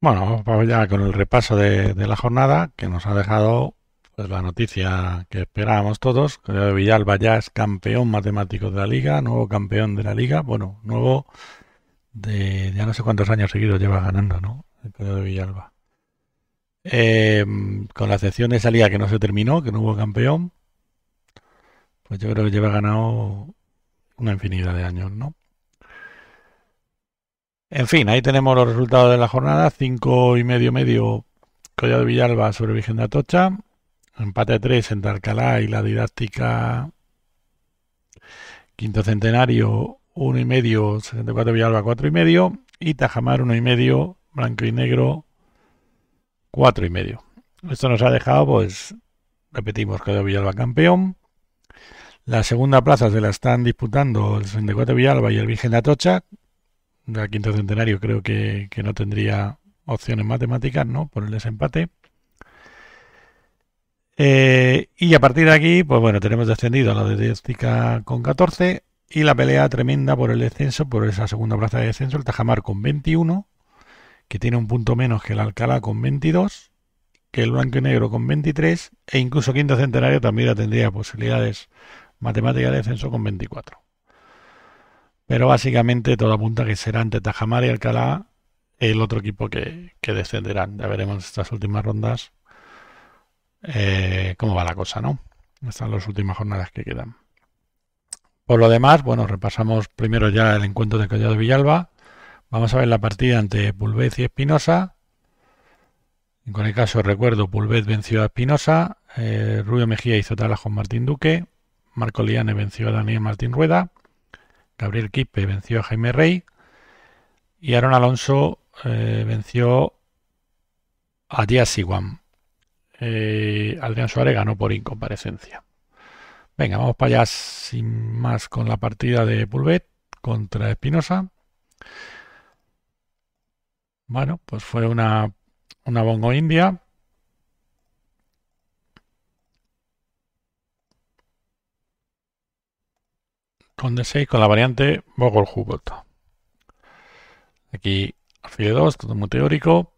Bueno, vamos ya con el repaso de, la jornada que nos ha dejado pues, la noticia que esperábamos todos. de Villalba ya es campeón matemático de la liga, nuevo campeón de la liga, bueno, nuevo de ya no sé cuántos años seguidos lleva ganando, ¿no? El de Villalba. Em, con la excepción de esa liga que no se terminó, que no hubo campeón, pues yo creo que lleva ganado una infinidad de años, ¿no? En fin, ahí tenemos los resultados de la jornada. Cinco y medio medio Collado Villalba sobre Virgen de Atocha. Empate 3 entre Alcalá y la didáctica Quinto Centenario 1 y medio, 64 Villalba 4,5. y medio y Tajamar 1 y medio, Blanco y Negro 4 y medio. Esto nos ha dejado, pues, repetimos, Collado Villalba campeón. La segunda plaza se la están disputando el 64 Villalba y el Virgen de Atocha el quinto centenario creo que, no tendría opciones matemáticas, ¿no? Por el desempate. Eh, y a partir de aquí, pues bueno, tenemos descendido a la Dedéstica con 14 y la pelea tremenda por el descenso, por esa segunda plaza de descenso, el Tajamar con 21, que tiene un punto menos que el Alcalá con 22, que el Blanco y Negro con 23 e incluso Quinto Centenario también tendría posibilidades matemáticas de descenso con 24. Pero básicamente todo apunta que será ante Tajamar y Alcalá el otro equipo que, que descenderán. Ya veremos estas últimas rondas eh, cómo va la cosa, ¿no? están las últimas jornadas que quedan. Por lo demás, bueno, repasamos primero ya el encuentro de Collado Villalba. Vamos a ver la partida ante Pulvez y Espinosa. En cualquier caso, recuerdo, Pulvez venció a Espinosa, eh, Rubio Mejía hizo a con Martín Duque, Marco Liane venció a Daniel Martín Rueda, Gabriel Kipe venció a Jaime Rey y Aaron Alonso eh, venció a Díaz Iguam. Eh, Adrián Suárez ganó por incomparecencia. Venga, vamos para allá sin más con la partida de Pulvet contra Espinosa. Bueno, pues fue una, una bongo india con D6 con la variante Bogol Hubot. Aquí alfil 2, todo muy teórico.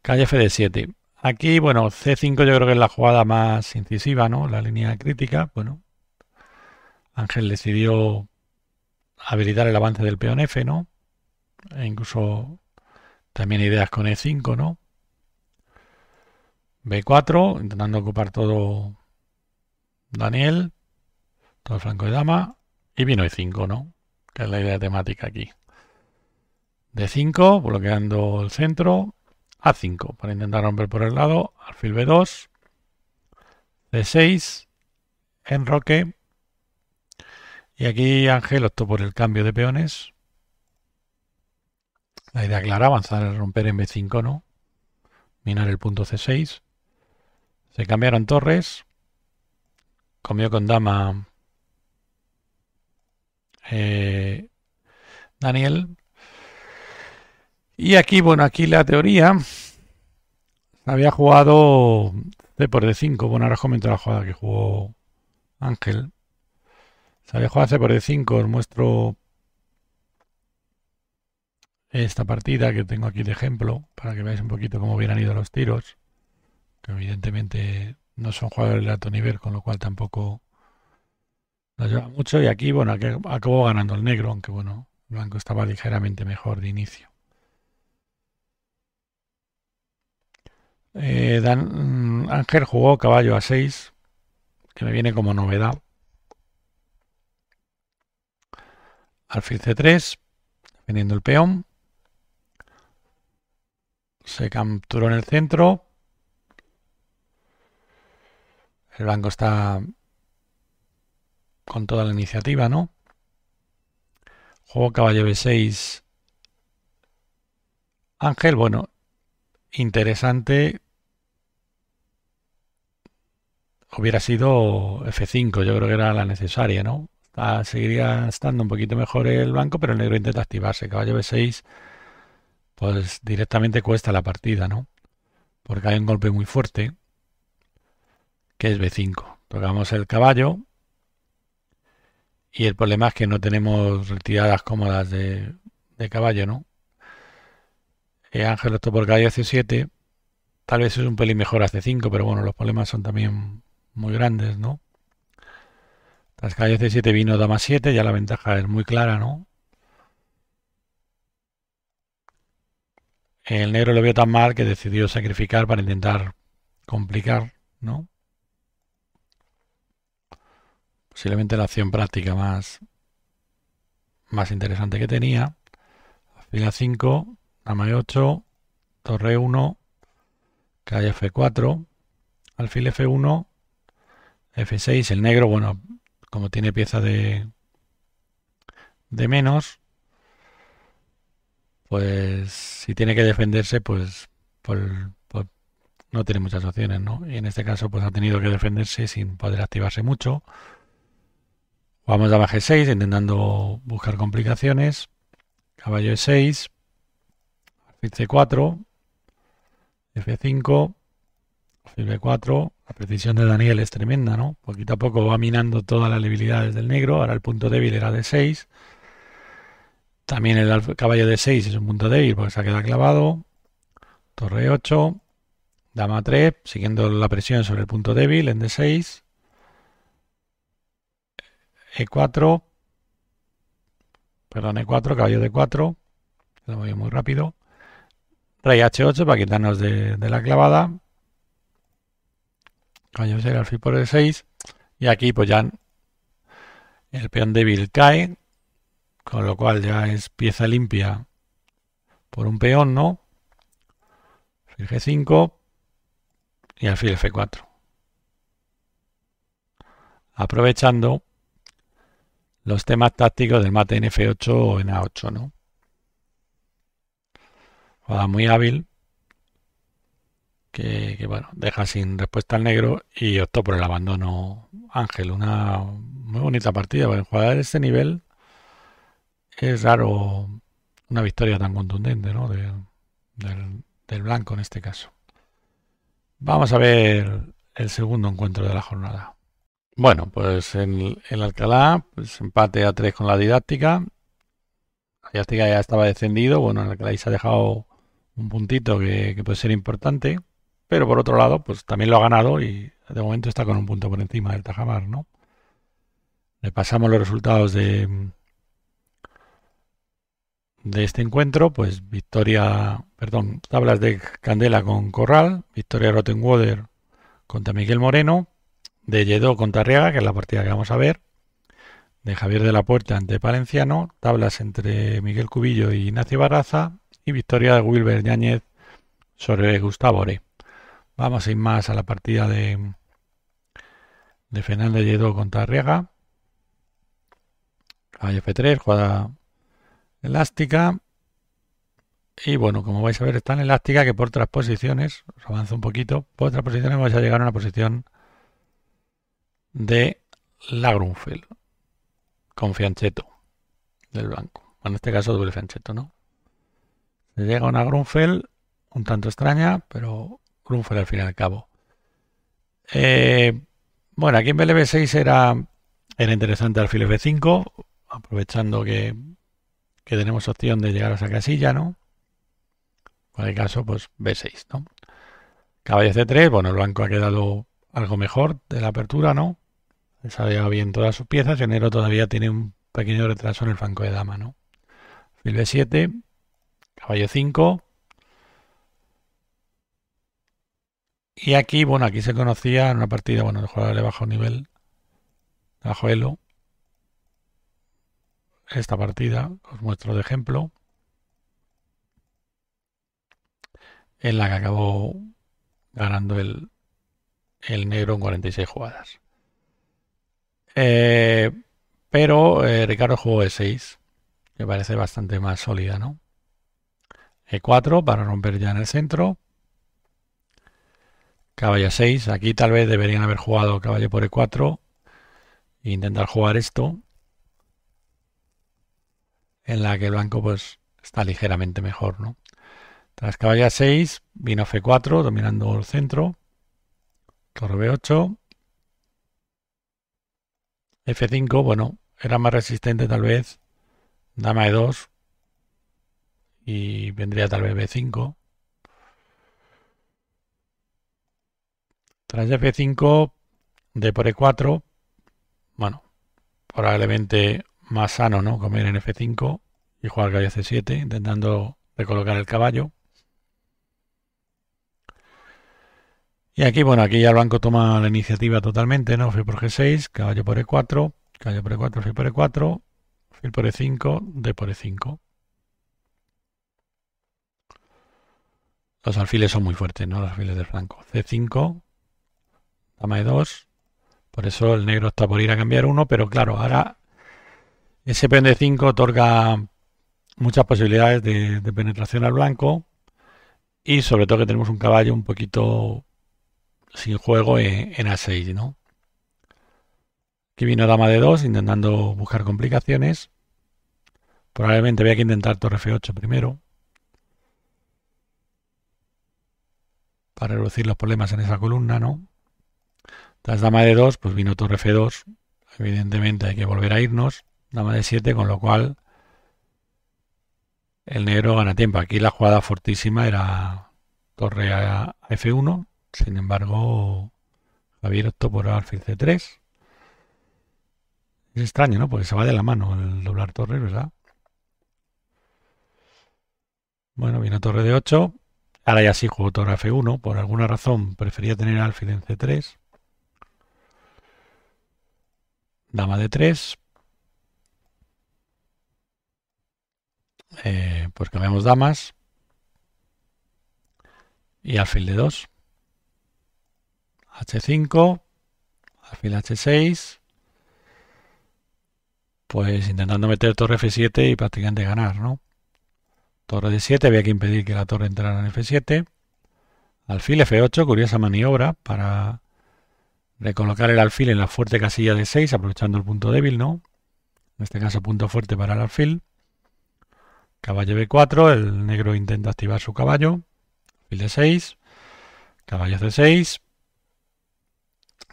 Calle FD7. Aquí, bueno, C5 yo creo que es la jugada más incisiva, ¿no? La línea crítica. Bueno, Ángel decidió habilitar el avance del peón F, ¿no? E incluso también ideas con E5, ¿no? B4, intentando ocupar todo Daniel. Todo el flanco de dama. Y vino E5, ¿no? Que es la idea temática aquí. D5, bloqueando el centro. A5, para intentar romper por el lado. Alfil B2. D6. Enroque. Y aquí Ángel optó por el cambio de peones. La idea clara, avanzar romper en B5, ¿no? Minar el punto C6. Se cambiaron torres. Comió con dama eh, Daniel. Y aquí, bueno, aquí la teoría había jugado C por D5. Bueno, ahora os comento la jugada que jugó Ángel. Se había jugado C por D5. Os muestro esta partida que tengo aquí de ejemplo para que veáis un poquito cómo hubieran ido los tiros. Que evidentemente no son jugadores de alto nivel, con lo cual tampoco la lleva mucho y aquí, bueno, acabó ganando el negro, aunque bueno, el blanco estaba ligeramente mejor de inicio. Eh, Dan, mm, Ángel jugó caballo a 6, que me viene como novedad. Alfil C3, defendiendo el peón. Se capturó en el centro. El blanco está con toda la iniciativa, ¿no? Juego caballo B6. Ángel, bueno, interesante. Hubiera sido F5, yo creo que era la necesaria, ¿no? seguiría estando un poquito mejor el blanco, pero el negro intenta activarse. Caballo B6, pues directamente cuesta la partida, ¿no? Porque hay un golpe muy fuerte, que es B5. Tocamos el caballo, y el problema es que no tenemos retiradas cómodas de, caballo, ¿no? Eh, Ángel optó por caballo C7. Tal vez es un pelín mejor a C5, pero bueno, los problemas son también muy grandes, ¿no? Tras caballo C7 vino dama 7, ya la ventaja es muy clara, ¿no? El negro lo vio tan mal que decidió sacrificar para intentar complicar, ¿no? posiblemente la acción práctica más, más interesante que tenía. Fila 5, dama E8, torre 1, calle F4, alfil F1, F6, el negro, bueno, como tiene pieza de, de menos, pues si tiene que defenderse, pues, no tiene muchas opciones, ¿no? Y en este caso, pues ha tenido que defenderse sin poder activarse mucho. Vamos a g6 intentando buscar complicaciones. Caballo e6. Alfil c4. F5. Alfil b4. La precisión de Daniel es tremenda, ¿no? Poquito a poco va minando todas las debilidades del negro. Ahora el punto débil era de 6. También el caballo de 6 es un punto débil porque se ha quedado clavado. Torre 8. Dama 3, siguiendo la presión sobre el punto débil en D6. E4, perdón, E4, caballo de 4 lo voy muy rápido, rey H8 para quitarnos de, la clavada, caballo 6, alfil por E6, y aquí pues ya el peón débil cae, con lo cual ya es pieza limpia por un peón, ¿no? Alfil 5 y alfil F4. Aprovechando los temas tácticos del Mate en f 8 o en a 8 ¿no? Jugada muy hábil, que, bueno, deja sin respuesta al negro y optó por el abandono Ángel. Una muy bonita partida, para jugar de ese nivel es raro una victoria tan contundente, ¿no? del blanco en este caso. Vamos a ver el segundo encuentro de la jornada. Bueno, pues en, el Alcalá, pues empate a tres con la didáctica. La didáctica ya estaba descendido. Bueno, en Alcalá se ha dejado un puntito que, puede ser importante. Pero por otro lado, pues también lo ha ganado y de momento está con un punto por encima del Tajamar, ¿no? Le pasamos los resultados de, de este encuentro. Pues victoria, perdón, tablas de Candela con Corral, victoria Rottenwater contra Miguel Moreno, de Lledó contra Arriaga, que es la partida que vamos a ver, de Javier de la Puerta ante Palenciano, tablas entre Miguel Cubillo y Ignacio Barraza y victoria de Wilber Yáñez sobre Gustavo Ore. Vamos a ir más a la partida de, de Lledó contra Arriaga. Hay 3 jugada elástica. Y bueno, como vais a ver, está en elástica que por otras posiciones, os avanza un poquito, por otras posiciones vamos a llegar a una posición de Lagrunfeld con fiancheto del blanco. En este caso doble fiancheto, ¿no? Se llega una Grunfeld un tanto extraña, pero Grunfeld al fin y al cabo. Eh, bueno, aquí en BLB6 era, era interesante alfil F5, aprovechando que, que tenemos opción de llegar a esa casilla, ¿no? En cualquier caso, pues B6, ¿no? Caballo C3, bueno, el blanco ha quedado algo mejor de la apertura, ¿no? Sabía bien todas sus piezas. Enero todavía tiene un pequeño retraso en el franco de dama, ¿no? Fil 7 caballo 5. Y aquí, bueno, aquí se conocía en una partida, bueno, el jugador de bajo nivel, bajo elo. Esta partida, os muestro de ejemplo. En la que acabó ganando el, el negro en 46 jugadas. Eh, pero eh, Ricardo jugó e 6, que parece bastante más sólida, ¿no? E4 para romper ya en el centro. Caballo 6. Aquí tal vez deberían haber jugado caballo por E4 e intentar jugar esto. En la que el blanco pues está ligeramente mejor, ¿no? Tras caballo 6 vino F4 dominando el centro. Torre B8. F5, bueno, era más resistente tal vez. Dama E2. Y vendría tal vez B5. Tras F5, D por E4. Bueno, probablemente más sano, ¿no? Comer en F5 y jugar caballo C7, intentando recolocar el caballo. Y aquí, bueno, aquí ya el blanco toma la iniciativa totalmente, ¿no? Fil por G6, caballo por E4, caballo por E4, fil por E4, fil por E5, D por E5. Los alfiles son muy fuertes, ¿no? Los alfiles del blanco. C5, dama E2. Por eso el negro está por ir a cambiar uno, pero claro, ahora ese pende 5 otorga muchas posibilidades de, de penetración al blanco y sobre todo que tenemos un caballo un poquito sin juego en, A6, ¿no? Aquí vino dama de 2 intentando buscar complicaciones. Probablemente había que intentar torre F8 primero. Para reducir los problemas en esa columna, ¿no? Tras dama de 2, pues vino torre F2. Evidentemente hay que volver a irnos. Dama de 7, con lo cual el negro gana tiempo. Aquí la jugada fortísima era torre F1. Sin embargo, Javier optó por alfil C3. Es extraño, ¿no? Porque se va de la mano el doblar torre, ¿verdad? Bueno, viene torre de 8. Ahora ya sí jugó torre F1. Por alguna razón prefería tener alfil en C3. Dama de 3. Eh, pues cambiamos damas. Y alfil de 2. H5, alfil H6, pues intentando meter torre F7 y prácticamente ganar, ¿no? Torre D7, había que impedir que la torre entrara en F7. Alfil F8, curiosa maniobra para recolocar el alfil en la fuerte casilla de 6, aprovechando el punto débil, ¿no? En este caso, punto fuerte para el alfil. Caballo B4, el negro intenta activar su caballo. Alfil de 6 caballo C6,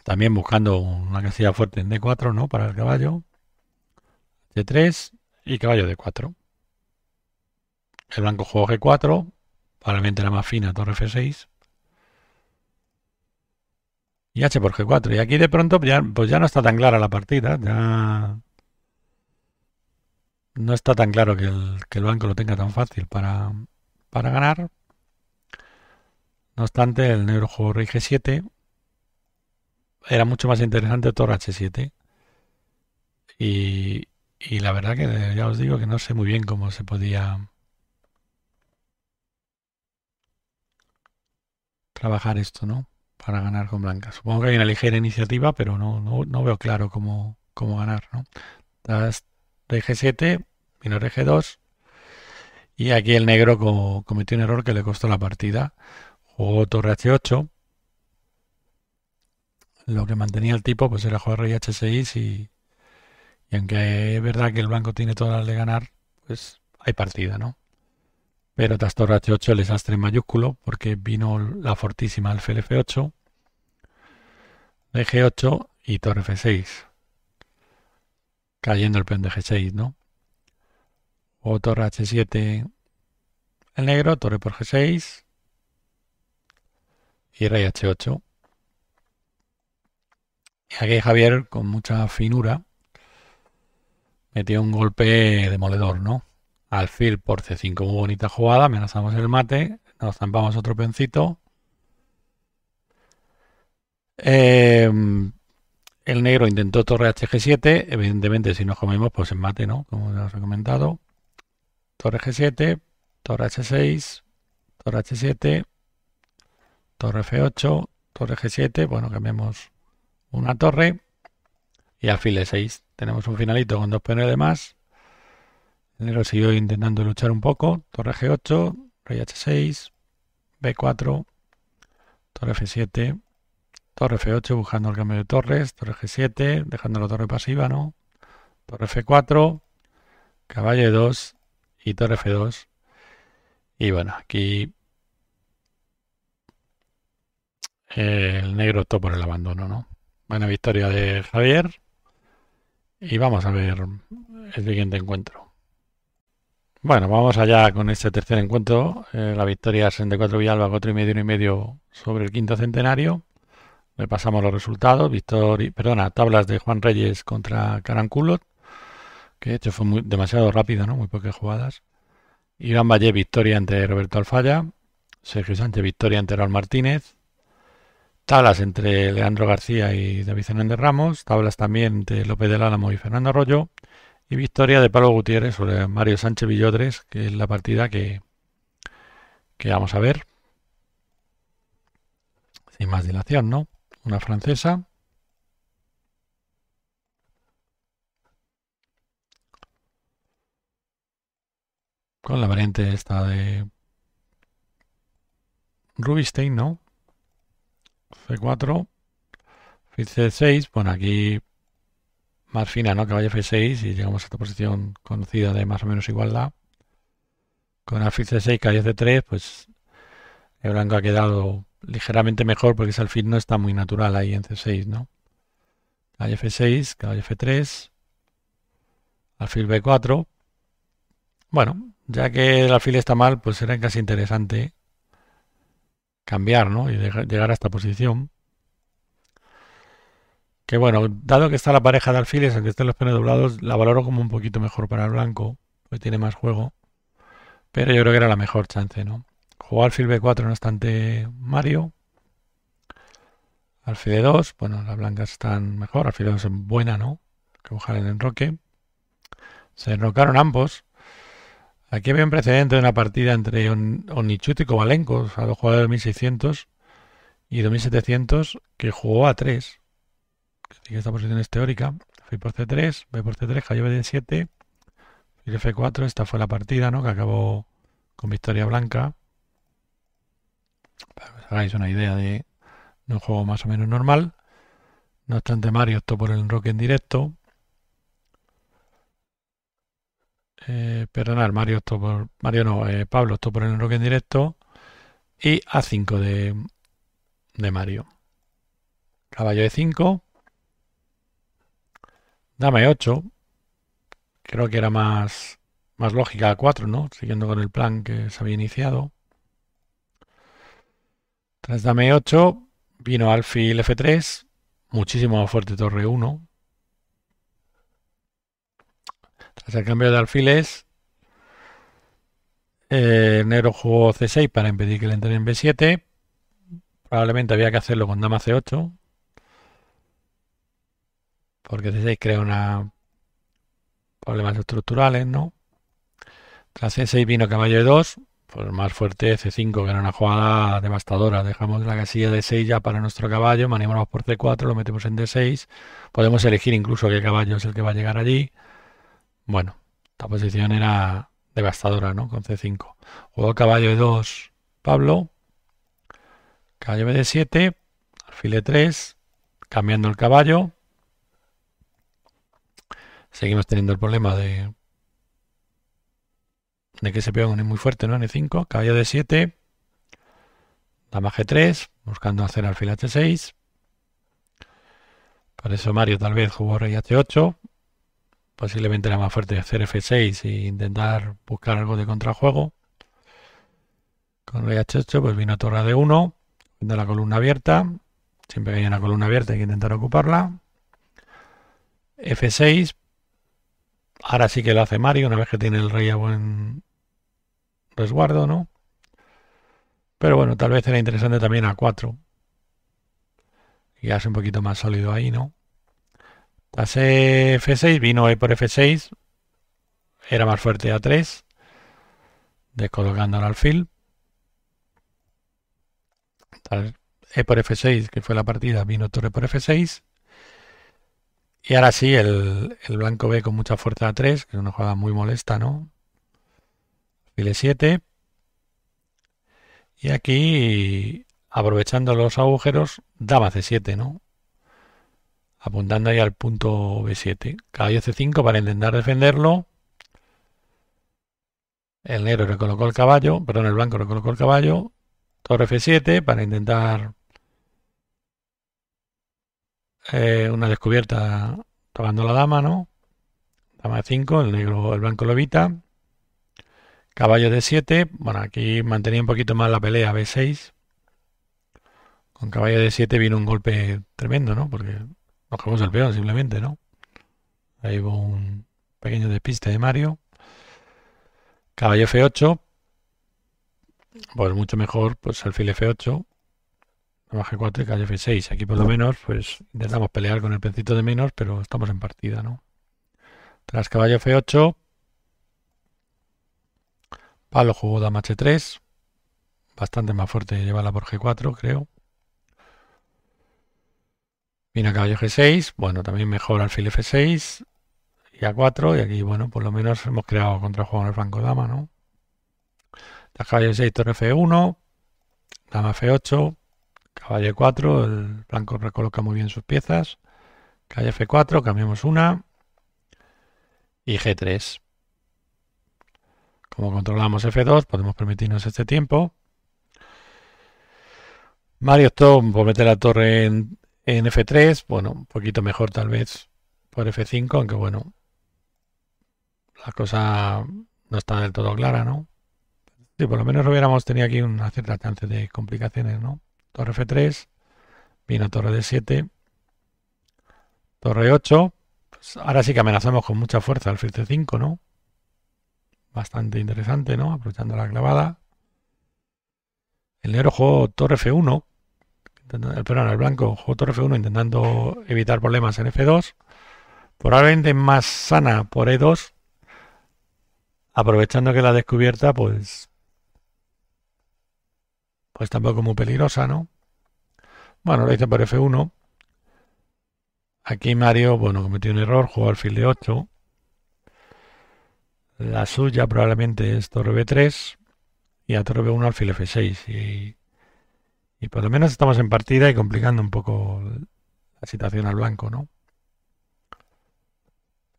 también buscando una casilla fuerte en D4, ¿no? Para el caballo. D3 y caballo D4. El blanco juega G4, probablemente la más fina, torre F6. Y H por G4. Y aquí de pronto pues ya, pues ya no está tan clara la partida. Ya no está tan claro que el, que blanco lo tenga tan fácil para, ganar. No obstante, el negro juega rey G7 era mucho más interesante Torre H7. Y, la verdad que ya os digo que no sé muy bien cómo se podía trabajar esto, ¿no? Para ganar con blanca. Supongo que hay una ligera iniciativa, pero no, veo claro cómo, ganar, ¿no? Das g 7 vino g 2 Y aquí el negro cometió un error que le costó la partida. Jugó torre H8 lo que mantenía el tipo pues era jugar rey h6 y, y aunque es verdad que el blanco tiene todas las de ganar, pues hay partida, ¿no? Pero torre H8 el desastre mayúsculo porque vino la fortísima al F8, de G8 y torre F6. Cayendo el peón de G6, ¿no? O torre H7 el negro, torre por G6 y rey H8 aquí Javier, con mucha finura, metió un golpe demoledor, ¿no? Alfil por C5, muy bonita jugada, amenazamos el mate, nos zampamos otro pencito. Em, el negro intentó torre HG7, evidentemente si nos comemos pues en mate, ¿no? Como ya os he comentado. Torre G7, torre H6, torre H7, torre F8, torre G7, bueno, cambiamos una torre y alfil 6. Tenemos un finalito con dos peones de más. El negro siguió intentando luchar un poco. Torre G8, rey H6, B4, torre F7, torre F8 buscando el cambio de torres, torre G7, dejando la torre pasiva, ¿no? Torre F4, caballo 2 y torre F2. Y bueno, aquí el negro optó por el abandono, ¿no? Buena victoria de Javier. Y vamos a ver el siguiente encuentro. Bueno, vamos allá con este tercer encuentro. Eh, la victoria 64 Villalba, 4 y medio, y medio sobre el quinto centenario. Le pasamos los resultados. Victoria, perdona, tablas de Juan Reyes contra Caranculot, que de hecho fue demasiado rápido, ¿no? Muy pocas jugadas. Iván Valle, victoria ante Roberto Alfaya. Sergio Sánchez, victoria ante Raúl Martínez. Tablas entre Leandro García y David Fernández Ramos, tablas también de López del Álamo y Fernando Arroyo, y victoria de Pablo Gutiérrez sobre Mario Sánchez Villotres, que es la partida que, que vamos a ver. Sin más dilación, ¿no? Una francesa. Con la variante esta de Rubinstein, ¿no? C4, f C6, bueno aquí más fina, ¿no? Que F6 y llegamos a esta posición conocida de más o menos igualdad. Con alfil C6, calle C3, pues el blanco ha quedado ligeramente mejor porque ese alfil no está muy natural ahí en C6, ¿no? Calle F6, caballo F3, alfil B4. Bueno, ya que el alfil está mal, pues será casi interesante cambiar ¿no? y llegar a esta posición. Que bueno, dado que está la pareja de alfiles, aunque estén los pene doblados, la valoro como un poquito mejor para el blanco, porque tiene más juego. Pero yo creo que era la mejor chance, ¿no? Jugó alfil B4 no obstante Mario. Alfil e D2, bueno, las blancas están mejor. Alfil e D2 es buena, ¿no? Que en el enroque. Se enrocaron ambos. Aquí había un precedente de una partida entre On Onichut y Kovalenko, o sea, los jugadores de 1600 y 2700, que jugó a 3. esta posición es teórica. Fui por C3, B por C3, cayó B7, y F4. Esta fue la partida, ¿no? Que acabó con victoria blanca. Para que os hagáis una idea de un juego más o menos normal. No obstante, Mario optó por el enroque en directo. eh, perdonad, Mario esto por, Mario no, eh, Pablo esto por el rock en directo y A5 de, Mario. Caballo de 5. Dame 8. Creo que era más, lógica a 4, ¿no? Siguiendo con el plan que se había iniciado. Tras dame 8, vino alfil F3, muchísimo más fuerte torre 1, tras el cambio de alfiles, eh, Nero el negro jugó C6 para impedir que le entren en B7. Probablemente había que hacerlo con dama C8. Porque C6 crea una problemas estructurales, ¿no? Tras C6 vino caballo E2, pues más fuerte C5, que era una jugada devastadora. Dejamos la casilla de 6 ya para nuestro caballo, manejamos por C4, lo metemos en D6. Podemos elegir incluso qué caballo es el que va a llegar allí. Bueno, esta posición era devastadora, ¿no? Con C5. Jugó caballo de 2 Pablo. Caballo de 7 alfil E3, cambiando el caballo. Seguimos teniendo el problema de, de que se peón es muy fuerte, ¿no? En 5 e caballo de 7 dama G3, buscando hacer alfil H6. Por eso Mario tal vez jugó rey H8 posiblemente la más fuerte, hacer F6 e intentar buscar algo de contrajuego. Con rey H8 pues vino torre de 1, de la columna abierta. Siempre que hay una columna abierta hay que intentar ocuparla. F6. Ahora sí que lo hace Mario una vez que tiene el rey a buen resguardo, ¿no? Pero bueno, tal vez era interesante también a 4. Y hace un poquito más sólido ahí, ¿no? Pasé F6, vino E por F6. Era más fuerte A3. Descolocando al alfil. E por F6, que fue la partida, vino torre por F6. Y ahora sí, el, blanco B con mucha fuerza A3, que es una jugada muy molesta, ¿no? File 7. Y aquí, aprovechando los agujeros, daba C7, ¿no? apuntando ahí al punto B7. Caballo C5 para intentar defenderlo. El negro recolocó el caballo, perdón, el blanco recolocó el caballo. Torre F7 para intentar eh, una descubierta tocando la dama, ¿no? Dama 5 el negro, el blanco lo evita. Caballo D7, bueno, aquí mantenía un poquito más la pelea B6. Con caballo D7 vino un golpe tremendo, ¿no? Porque nos el peor simplemente, ¿no? Ahí va un pequeño despiste de Mario. Caballo F8. Pues mucho mejor, pues alfil F8. 4 y caballo F6. Aquí por lo menos, pues intentamos pelear con el pecito de menos, pero estamos en partida, ¿no? Tras caballo F8. Palo jugó dama H3. Bastante más fuerte llevarla por G4, creo. Viene a caballo G6, bueno, también mejora alfil F6 y A4, y aquí, bueno, por lo menos hemos creado contrajuego en el Franco dama, ¿no? caballo 6, torre F1, dama F8, caballo 4 e el blanco recoloca muy bien sus piezas, caballo F4, cambiamos una, y G3. Como controlamos F2, podemos permitirnos este tiempo. Mario Stone por meter la torre en en F3, bueno, un poquito mejor tal vez por F5, aunque bueno, la cosa no está del todo clara, ¿no? Sí, por lo menos hubiéramos tenido aquí una cierta chance de complicaciones, ¿no? Torre F3, vino torre D7, torre 8. Pues ahora sí que amenazamos con mucha fuerza al f 5 ¿no? Bastante interesante, ¿no? Aprovechando la clavada. El negro torre F1, el, perdón, el blanco jugó torre F1 intentando evitar problemas en F2. Probablemente más sana por E2. Aprovechando que la descubierta, pues. Pues tampoco muy peligrosa, ¿no? Bueno, lo hice por F1. Aquí Mario, bueno, cometió un error, jugó alfil de 8. La suya probablemente es torre B3 y a torre B1 alfil F6. Y y por lo menos estamos en partida y complicando un poco la situación al blanco, ¿no?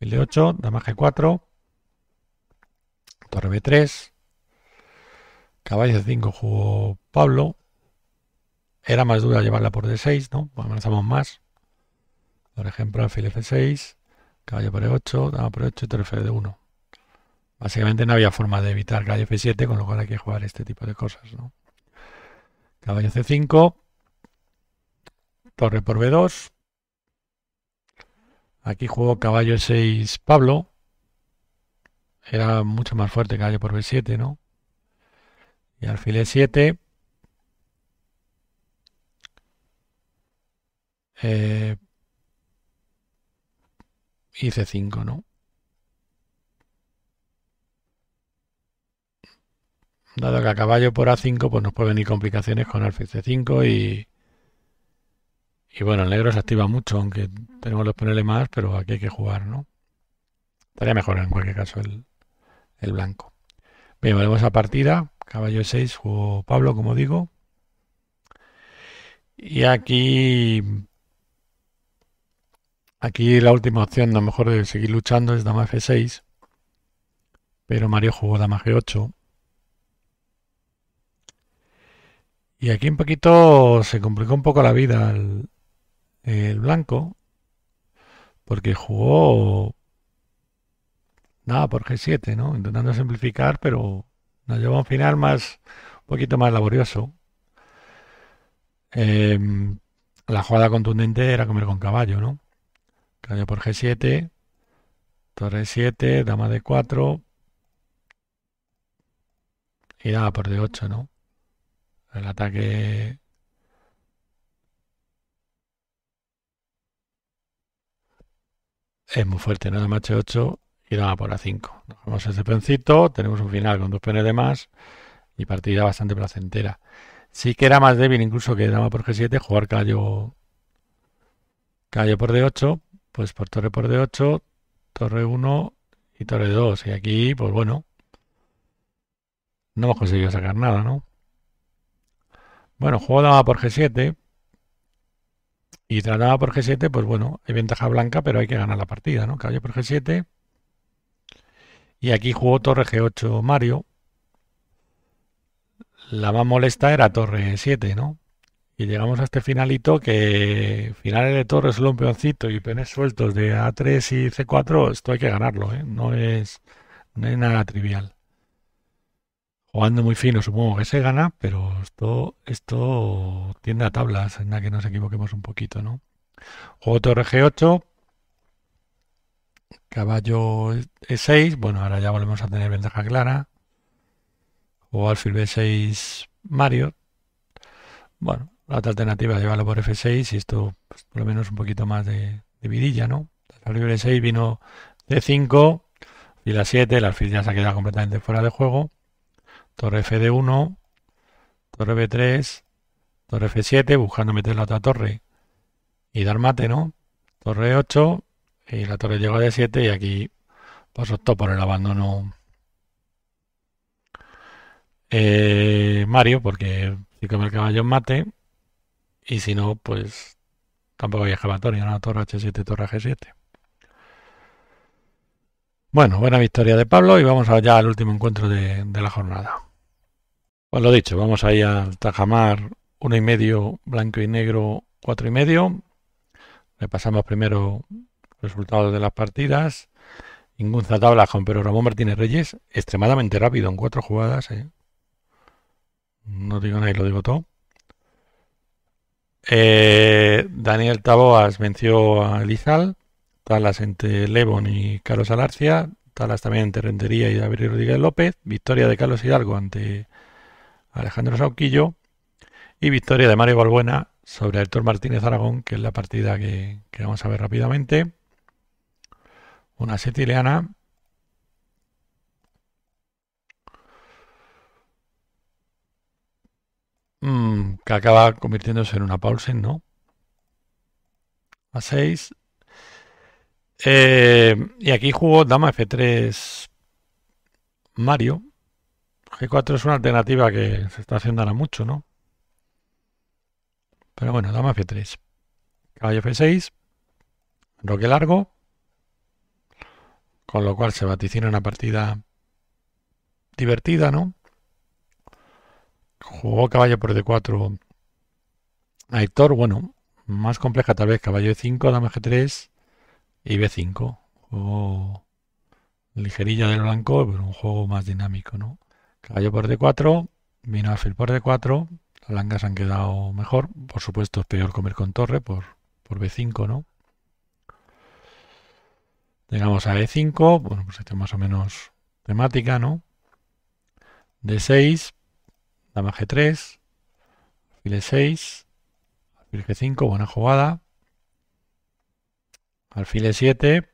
Fil de 8, dama G4, torre B3, caballo C5 jugó Pablo. Era más dura llevarla por D6, ¿no? Avanzamos más. Por ejemplo, alfil F6, caballo por E8, dama por E8 y torre F1. Básicamente no había forma de evitar caballo F7, con lo cual hay que jugar este tipo de cosas, ¿no? Caballo C5. Torre por B2. Aquí jugó caballo 6 Pablo. Era mucho más fuerte caballo por B7, ¿no? Y alfil E7. Eh, y C5, ¿no? Dado que a caballo por A5 pues nos pueden venir complicaciones con el 5 y... Y bueno, el negro se activa mucho, aunque tenemos los paneles más, pero aquí hay que jugar, ¿no? Estaría mejor en cualquier caso el, blanco. Bien, volvemos a partida. Caballo 6 jugó Pablo, como digo. Y aquí... Aquí la última opción, a lo mejor de seguir luchando, es dama F6. Pero Mario jugó dama G8. Y aquí un poquito se complicó un poco la vida el, blanco, porque jugó nada por G7, ¿no? Intentando simplificar, pero nos llevó a un final más, un poquito más laborioso. Em, la jugada contundente era comer con caballo, ¿no? Caballo por G7, torre 7, dama de 4 y dama por D8, ¿no? El ataque... Es muy fuerte, nada más H8 y nada por A5. Nos vamos ese pencito, tenemos un final con dos penes de más y partida bastante placentera. Sí que era más débil incluso que dama por G7, jugar callo, callo por D8, pues por torre por D8, torre 1 y torre 2. Y aquí, pues bueno, no hemos conseguido sacar nada, ¿no? Bueno, juego dama por G7. Y trataba por G7, pues bueno, hay ventaja blanca, pero hay que ganar la partida, ¿no? Caballo por G7. Y aquí jugó torre G8 Mario. La más molesta era torre 7 ¿no? Y llegamos a este finalito que finales de torre solo un peoncito y penes sueltos de A3 y C4, esto hay que ganarlo, ¿eh? No no es nada trivial jugando muy fino, supongo que se gana, pero esto, esto tiende a tablas, en la que nos equivoquemos un poquito, ¿no? Juego torre G8, caballo E6, bueno, ahora ya volvemos a tener ventaja clara. o alfil B6, e Mario. Bueno, la otra alternativa es llevarlo por F6 y esto, pues, por lo menos un poquito más de, vidilla, ¿no? El alfil B6 e vino D5, y la 7, el alfil ya se ha quedado completamente fuera de juego torre de 1 torre b3, torre f7, buscando meter la otra torre y dar mate, ¿no? Torre 8 y la torre llegó de 7 y aquí pasó todo por el abandono eh, Mario, porque si come el caballo mate y si no, pues tampoco hay escapatoria, la Torre h7, torre g7. Bueno, buena victoria de Pablo y vamos ya al último encuentro de, la jornada. Pues lo dicho, vamos ahí al Tajamar, uno y medio, blanco y negro, cuatro y medio. pasamos primero resultados de las partidas. Ingunza tablas con Pedro Ramón Martínez Reyes, extremadamente rápido en cuatro jugadas. ¿eh? No digo nada y lo digo todo. Eh, Daniel Taboas venció a Lizal. Talas entre Lebon y Carlos Alarcia, Talas también entre Rentería y David Rodríguez López, victoria de Carlos Hidalgo ante Alejandro Sauquillo y victoria de Mario Balbuena sobre Héctor Martínez Aragón, que es la partida que, vamos a ver rápidamente. Una setileana mm, que acaba convirtiéndose en una Paulsen, ¿no? A 6 eh, y aquí jugó dama F3 Mario. G4 es una alternativa que se está haciendo ahora mucho, ¿no? Pero bueno, dama F3. Caballo F6. Roque largo. Con lo cual se vaticina una partida divertida, ¿no? Jugó caballo por D4 a Héctor. Bueno, más compleja tal vez. Caballo E5, dama G3 y B5. Juego ligerilla del blanco, pero un juego más dinámico, ¿no? Caballo por D4, vino alfil por D4, las blancas han quedado mejor. Por supuesto, es peor comer con torre por, por B5, ¿no? Llegamos a E5, bueno, pues esto es más o menos temática, ¿no? D6, dama G3, alfil E6, alfil G5, buena jugada alfil e7,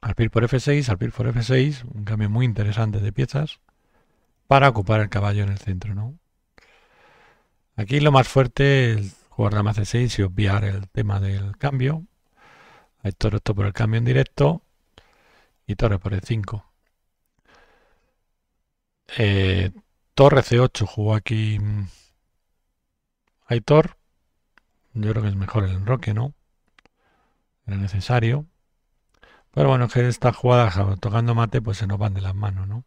alfil por f6, alfil por f6, un cambio muy interesante de piezas para ocupar el caballo en el centro, Aquí lo más fuerte es jugar dama c6 y obviar el tema del cambio. Aitor optó esto por el cambio en directo y eh, torre por e5. torre c8 jugó aquí mm, Aitor. Yo creo que es mejor el enroque, ¿no? Era necesario. Pero bueno, que esta jugada tocando mate pues se nos van de las manos, ¿no?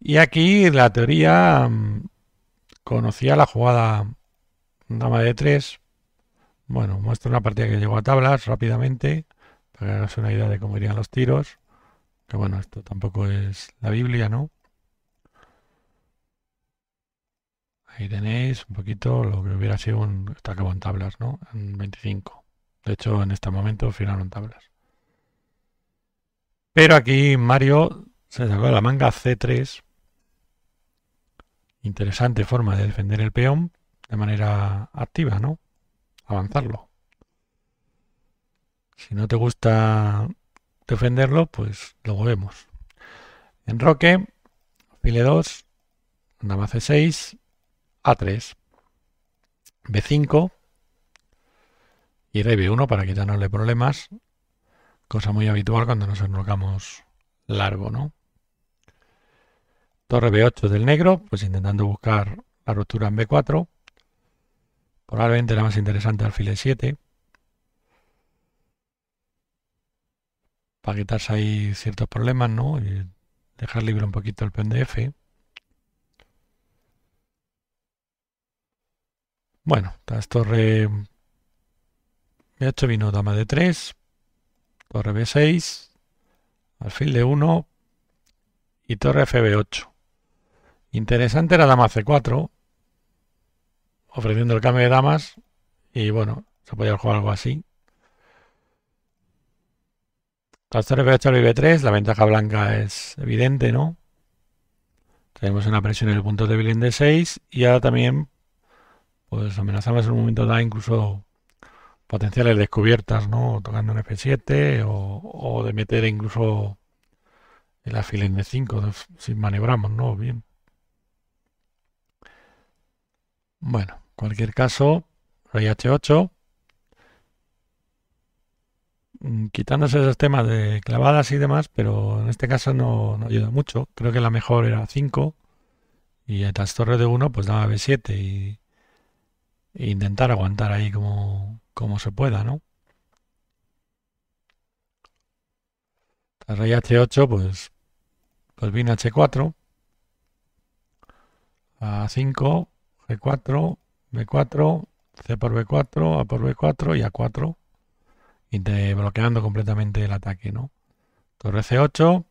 Y aquí la teoría mm, conocía la jugada dama de tres. Bueno, muestra una partida que llegó a tablas rápidamente, para que hagas una idea de cómo irían los tiros. Que bueno, esto tampoco es la Biblia, ¿no? Ahí tenéis un poquito lo que hubiera sido un. Está en tablas, ¿no? En 25. De hecho, en este momento en tablas. Pero aquí Mario se sacó de la manga C3. Interesante forma de defender el peón de manera activa, ¿no? Avanzarlo. Si no te gusta defenderlo, pues luego vemos. roque, file 2, dama C6, a3, B5 y rey B1 para quitarnosle problemas. Cosa muy habitual cuando nos enrocamos largo, ¿no? Torre B8 del negro, pues intentando buscar la ruptura en B4. Probablemente la más interesante al file 7 Para quitarse ahí ciertos problemas, ¿no? Y dejar libre un poquito el PNDF. Bueno, tras torre B8 vino dama de 3, torre B6, alfil de 1 y torre FB8. Interesante era dama C4, ofreciendo el cambio de damas y bueno, se podía jugar algo así. Tras torre B8 y B3, la ventaja blanca es evidente, ¿no? Tenemos una presión en el punto de en D6 y ahora también pues amenazamos en un momento da incluso potenciales descubiertas, ¿no? Tocando en F7 o, de meter incluso el en d 5 si maniobramos, ¿no? Bien. Bueno, cualquier caso, rey H8. Mm, quitándose esos temas de clavadas y demás, pero en este caso no, ayuda mucho. Creo que la mejor era 5 y el torres de 1 pues daba B7 y e intentar aguantar ahí como, como se pueda, ¿no? rey H8, pues, pues viene H4, A5, G4, B4, C por B4, A por B4 y A4, y te bloqueando completamente el ataque, ¿no? Torre C8,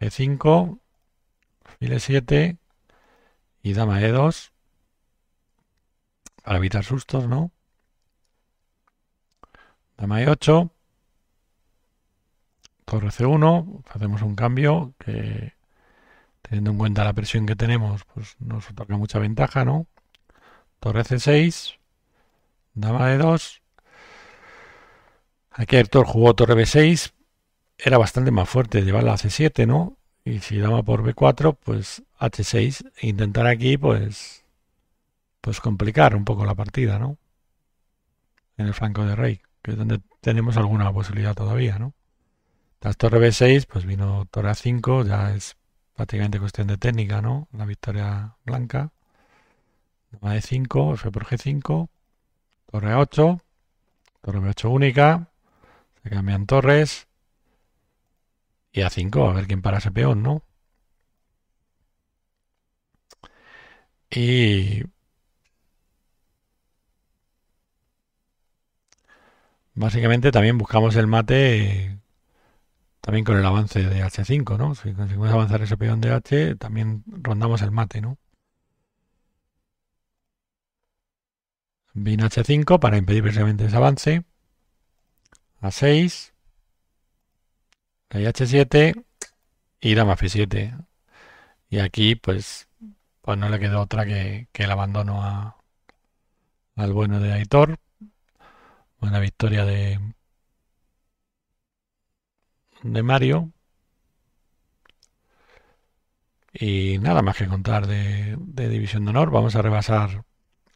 G5, file 7 y dama E2 para evitar sustos, ¿no? Dama E8. Torre C1. Hacemos un cambio que, teniendo en cuenta la presión que tenemos, pues nos toca mucha ventaja, ¿no? Torre C6. Dama E2. Aquí Héctor jugó torre B6. Era bastante más fuerte llevar la C7, ¿no? Y si dama por B4, pues H6. E intentar aquí, pues pues complicar un poco la partida, ¿no? En el flanco de rey, que es donde tenemos alguna posibilidad todavía, ¿no? Tras torre b6, pues vino torre a5, ya es prácticamente cuestión de técnica, ¿no? La victoria blanca. Dama de 5, f por g5, torre a8, torre b8 única, se cambian torres y a5, a ver quién para ese peón, ¿no? Y Básicamente también buscamos el mate también con el avance de H5, ¿no? Si conseguimos avanzar ese peón de H, también rondamos el mate, ¿no? Vino H5 para impedir precisamente ese avance. A6. Rey H7 y dama F7. Y aquí, pues, pues no le quedó otra que, el abandono al bueno de Aitor. Buena victoria de, de Mario. Y nada más que contar de, División de Honor. Vamos a rebasar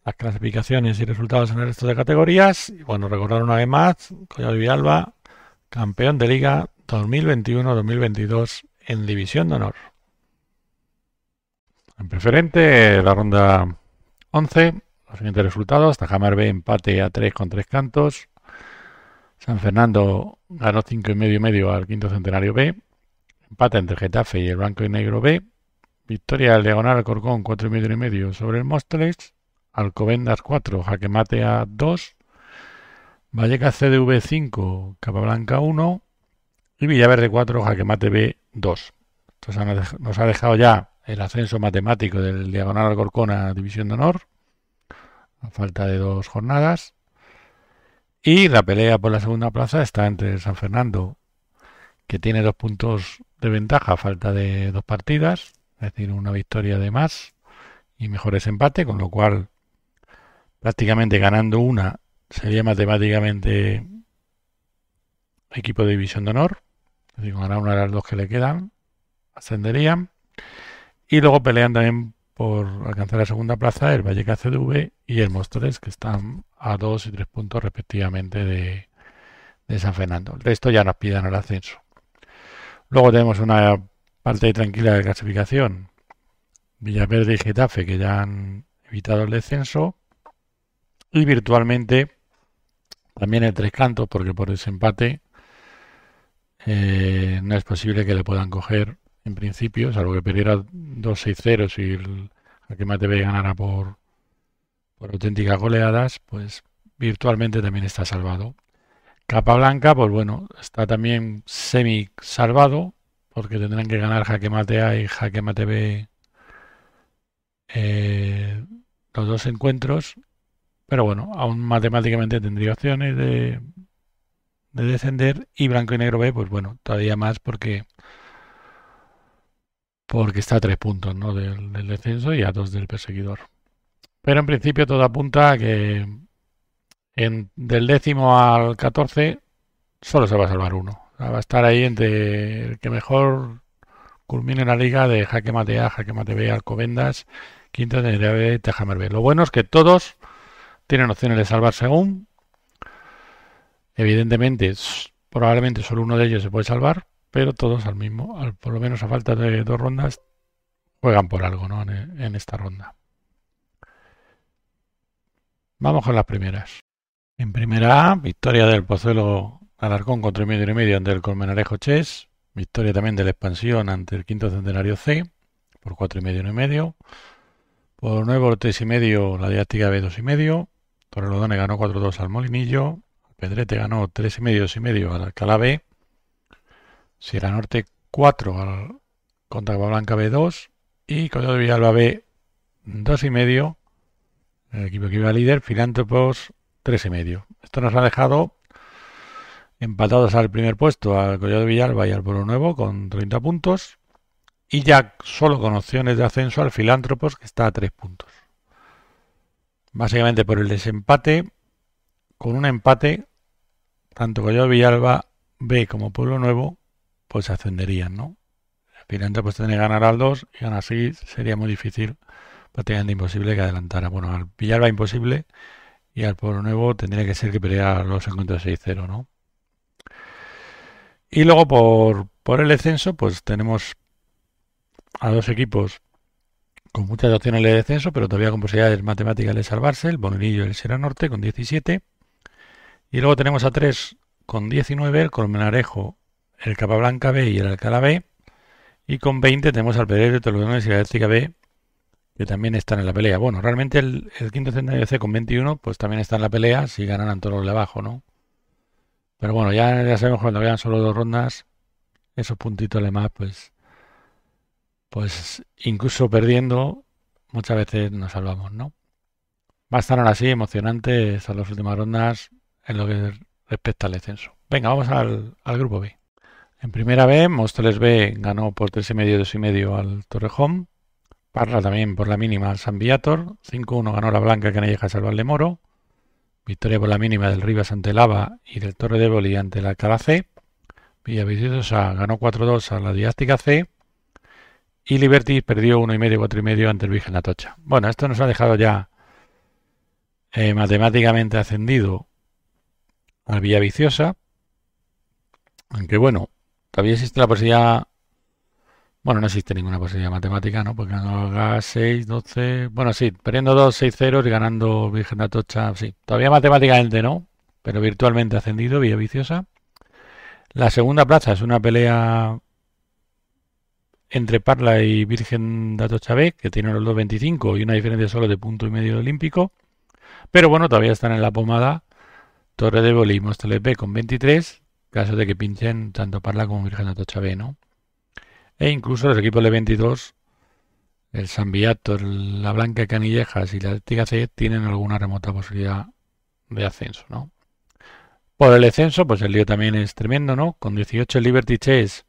las clasificaciones y resultados en el resto de categorías. Y bueno, recordar una vez más, Collado Villalba, campeón de Liga 2021-2022 en División de Honor. En preferente, la ronda 11, los siguientes resultados, Tajamar B empate a 3 con 3 cantos. San Fernando ganó 5 y medio y medio al quinto centenario B. Empate entre Getafe y el Blanco y Negro B. Victoria del Diagonal corcón 4 y medio y medio sobre el Móstoles. Alcobendas 4, Jaquemate a 2. Vallecas CDV 5, Capa Blanca 1. Y Villaverde 4, Jaquemate B 2. nos ha dejado ya el ascenso matemático del Diagonal Alcorcón a División de Honor falta de dos jornadas. Y la pelea por la segunda plaza está entre San Fernando, que tiene dos puntos de ventaja a falta de dos partidas, es decir, una victoria de más y mejores empate, con lo cual prácticamente ganando una sería matemáticamente equipo de división de honor, es decir, ganar una de las dos que le quedan, ascenderían. Y luego pelean también por alcanzar la segunda plaza el Valleca CDV y el Mostres, que están a dos y tres puntos respectivamente de, San Fernando. El resto ya nos pidan el ascenso. Luego tenemos una parte tranquila de clasificación. Villaverde y Getafe, que ya han evitado el descenso. Y virtualmente también el Tres Cantos, porque por desempate eh, no es posible que le puedan coger en principio, salvo que perdiera 2-6-0 si el Jaque B ganara por, por auténticas goleadas, pues virtualmente también está salvado. Capa Blanca, pues bueno, está también semi salvado, porque tendrán que ganar Jaque Mate A y Jaque Mate B eh, los dos encuentros. Pero bueno, aún matemáticamente tendría opciones de, de descender. Y Blanco y Negro B, pues bueno, todavía más porque porque está a tres puntos del, descenso y a dos del perseguidor. Pero en principio todo apunta a que del décimo al 14 solo se va a salvar uno. va a estar ahí entre el que mejor culmine la liga de Jaque matea, Jaque Mate B, Alcobendas, Quinta de Tejamer B. Lo bueno es que todos tienen opciones de salvarse según Evidentemente, probablemente solo uno de ellos se puede salvar, pero todos al mismo, por lo menos a falta de dos rondas, juegan por algo ¿no? en, esta ronda. Vamos con las primeras. En primera A, victoria del Pozuelo Alarcón contra 15 medio y medio ante el Colmenarejo Chess. Victoria también de la expansión ante el quinto centenario C por cuatro y medio y medio. Por nuevo, tres y medio la didáctica B dos y medio. ganó 4-2 al Molinillo. Pedrete ganó 35 y medio, y medio al Alcalá B. Sierra Norte 4 al, contra Blanca B2 y Collado de Villalba B medio El equipo que iba líder, Filántropos 3,5. Esto nos ha dejado empatados al primer puesto al Collado de Villalba y al Pueblo Nuevo con 30 puntos y ya solo con opciones de ascenso al Filántropos que está a 3 puntos. Básicamente por el desempate, con un empate, tanto Collado Villalba B como Pueblo Nuevo pues ascenderían, ¿no? Finalmente pues tendría que ganar al 2 y aún así sería muy difícil, prácticamente imposible que adelantara. Bueno, al va imposible y al Pueblo Nuevo tendría que ser que pelear los encuentros 6-0, ¿no? Y luego por, el descenso, pues tenemos a dos equipos con muchas opciones de descenso, pero todavía con posibilidades matemáticas de salvarse, el Bonillo y el Sierra Norte con 17. Y luego tenemos a 3 con 19, el Colmenarejo el Capablanca B y el Alcalá B. Y con 20 tenemos al de Toledones y la Eléctrica B, que también están en la pelea. Bueno, realmente el, quinto centenario C con 21, pues también está en la pelea si ganan todos los de abajo, ¿no? Pero bueno, ya, ya sabemos cuando vean solo dos rondas, esos puntitos de más, pues, pues incluso perdiendo, muchas veces nos salvamos, ¿no? Va así estar ahora las últimas rondas en lo que respecta al descenso. Venga, vamos al grupo B. En primera B, Móstoles B ganó por 35 y y medio al Torrejón. Parra también por la mínima al San Viator. 5-1 ganó la Blanca Canellejas al Moro. Victoria por la mínima del Rivas ante el y del Torre de Boli ante la Alcalá C. Viciosa ganó 4-2 a la Diástica C. Y Liberty perdió 1,5, 4,5 ante el Virgen Atocha. Bueno, esto nos ha dejado ya eh, matemáticamente ascendido al Viciosa, Aunque bueno, Todavía existe la posibilidad. Bueno, no existe ninguna posibilidad matemática, ¿no? Porque no gas 6, 12. Bueno, sí, perdiendo 2, 6 ceros y ganando Virgen de Atocha, sí. Todavía matemáticamente no, pero virtualmente ascendido, vía Viciosa. La segunda plaza es una pelea entre Parla y Virgen de Atocha B, que tienen los 2.25 y una diferencia solo de punto y medio olímpico. Pero bueno, todavía están en la pomada Torre de Bolí y con 23, caso de que pinchen tanto Parla como Virgen Atocha ¿no? E incluso los equipos de 22, el San la Blanca Canillejas y la Tiga tienen alguna remota posibilidad de ascenso, ¿no? Por el descenso, pues el lío también es tremendo, ¿no? Con 18 el Liberty Chase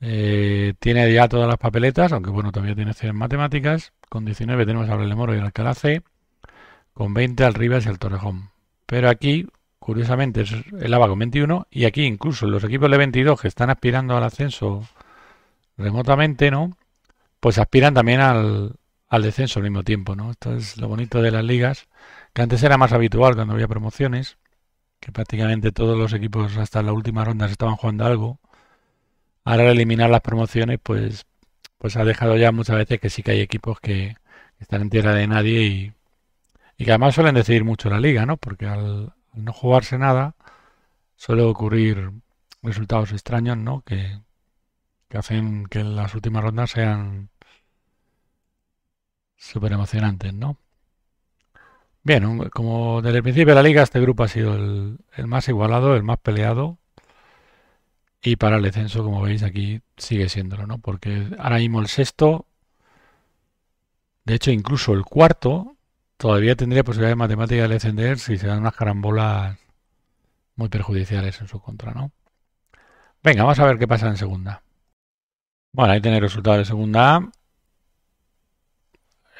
eh, tiene ya todas las papeletas, aunque bueno, todavía tiene que matemáticas. Con 19 tenemos a moro y al Alcalá C. Con 20 al Rivas y al Torrejón. Pero aquí Curiosamente es el ABA con 21 y aquí incluso los equipos de 22 que están aspirando al ascenso remotamente, ¿no? Pues aspiran también al, al descenso al mismo tiempo, ¿no? Esto es lo bonito de las ligas, que antes era más habitual cuando había promociones, que prácticamente todos los equipos hasta la última ronda se estaban jugando algo. Ahora al eliminar las promociones, pues, pues ha dejado ya muchas veces que sí que hay equipos que están en tierra de nadie y, y que además suelen decidir mucho la liga, ¿no? Porque al, no jugarse nada, suele ocurrir resultados extraños, ¿no? Que, que hacen que las últimas rondas sean súper emocionantes, ¿no? Bien, como desde el principio de la liga, este grupo ha sido el, más igualado, el más peleado. Y para el descenso, como veis, aquí sigue siéndolo, ¿no? Porque ahora mismo el sexto, de hecho, incluso el cuarto, Todavía tendría posibilidades matemáticas de descender si se dan unas carambolas muy perjudiciales en su contra, ¿no? Venga, vamos a ver qué pasa en segunda. Bueno, ahí el resultado de segunda A.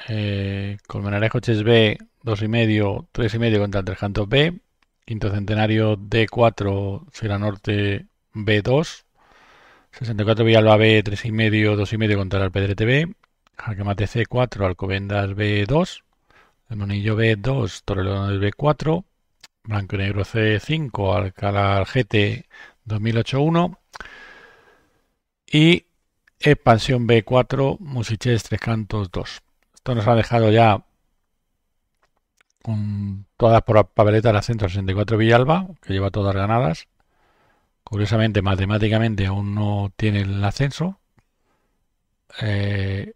Eh, Colmenares Coches B, 2,5, 3,5 contra el canto B. Quinto Centenario D4, Sierra Norte B2. 64 Villalba B, 3,5, 2,5 contra el Pedrete B. Jaquemate C4, Alcobendas B2. El monillo B2, el B4, Blanco y Negro C5, Alcalá gt 2008-1 y Expansión B4, Musiches Tres Cantos 2. Esto nos ha dejado ya con todas por papeletas la 164 Villalba, que lleva todas ganadas. Curiosamente, matemáticamente aún no tiene el ascenso, eh,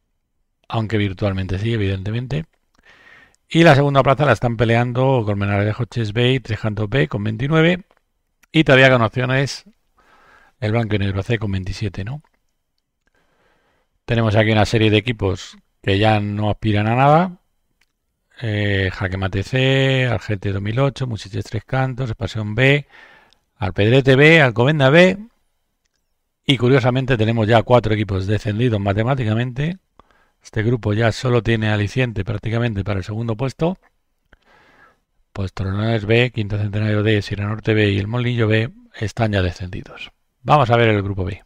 aunque virtualmente sí, evidentemente. Y la segunda plaza la están peleando Hoches B y Trejando B con 29. Y todavía con opciones el Banco Negro C con 27, ¿no? Tenemos aquí una serie de equipos que ya no aspiran a nada. Eh, Jaque Mate C, Argente 2008, Musiches Tres Cantos, Expansión B, Alpedrete B, Alcomenda B. Y curiosamente tenemos ya cuatro equipos descendidos matemáticamente este grupo ya solo tiene aliciente prácticamente para el segundo puesto. Pues B, Quinto Centenario D, Sierra Norte B y el Molillo B están ya descendidos. Vamos a ver el grupo B.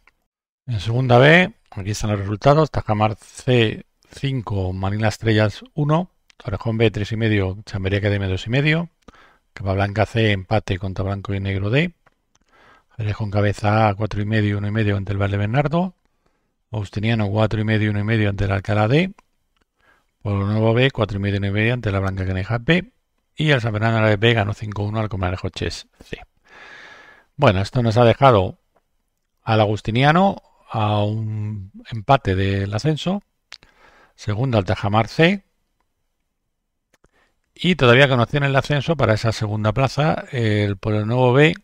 En segunda B, aquí están los resultados. Tajamar C 5, Marina Estrellas 1, Torrejón B 3,5, Chambería Academia 2,5, Capa Blanca C empate contra Blanco y Negro D, Jerez con cabeza A 4,5, 1,5 ante el Valle Bernardo, Augustiniano 4,5 y medio, y medio ante el Alcalá D. Polo Nuevo B, 4,5 15 ante la Blanca Caneja B. Y el San Fernando de B ganó 5-1 al Comarejo Chess C. Bueno, esto nos ha dejado al Agustiniano a un empate del ascenso. Segundo al Tejamar C. Y todavía conocían el ascenso para esa segunda plaza, el Polo Nuevo B